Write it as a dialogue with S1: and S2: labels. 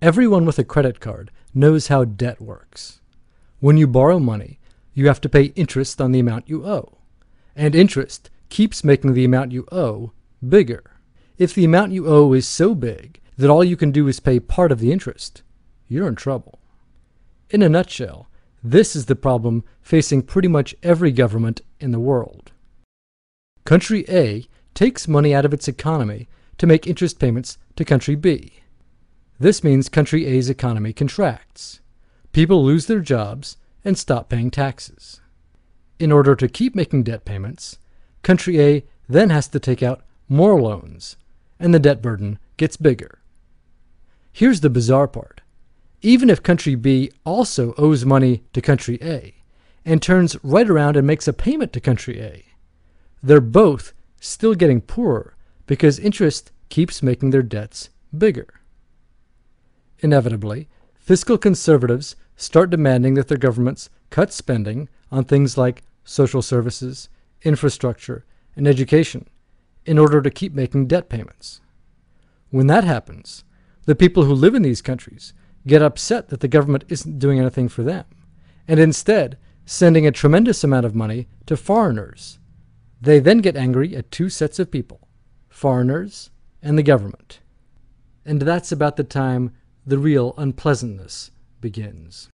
S1: Everyone with a credit card knows how debt works. When you borrow money, you have to pay interest on the amount you owe. And interest keeps making the amount you owe bigger. If the amount you owe is so big that all you can do is pay part of the interest, you're in trouble. In a nutshell, this is the problem facing pretty much every government in the world. Country A takes money out of its economy to make interest payments to country B. This means country A's economy contracts. People lose their jobs and stop paying taxes. In order to keep making debt payments, country A then has to take out more loans, and the debt burden gets bigger. Here's the bizarre part. Even if country B also owes money to country A and turns right around and makes a payment to country A, they're both still getting poorer because interest keeps making their debts bigger. Inevitably, fiscal conservatives start demanding that their governments cut spending on things like social services, infrastructure, and education in order to keep making debt payments. When that happens, the people who live in these countries get upset that the government isn't doing anything for them, and instead sending a tremendous amount of money to foreigners. They then get angry at two sets of people foreigners and the government. And that's about the time the real unpleasantness begins.